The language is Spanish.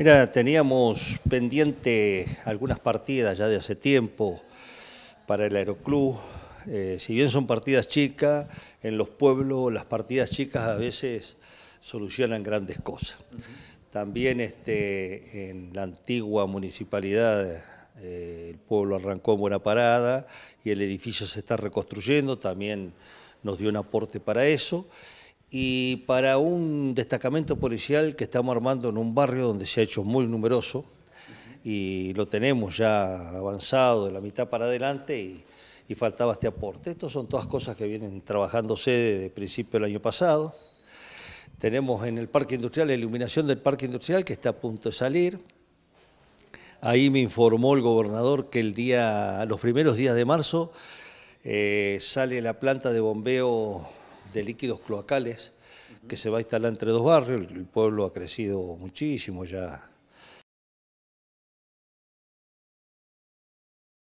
Mira, teníamos pendiente algunas partidas ya de hace tiempo para el Aeroclub. Eh, si bien son partidas chicas, en los pueblos las partidas chicas a veces solucionan grandes cosas. También este, en la antigua municipalidad eh, el pueblo arrancó en buena parada y el edificio se está reconstruyendo, también nos dio un aporte para eso y para un destacamento policial que estamos armando en un barrio donde se ha hecho muy numeroso y lo tenemos ya avanzado de la mitad para adelante y, faltaba este aporte. Estas son todas cosas que vienen trabajándose desde principio del año pasado. Tenemos en el parque industrial la iluminación del parque industrial que está a punto de salir. Ahí me informó el gobernador que el día, los primeros días de marzo eh, sale la planta de bombeo de líquidos cloacales que se va a instalar entre dos barrios. El pueblo ha crecido muchísimo, ya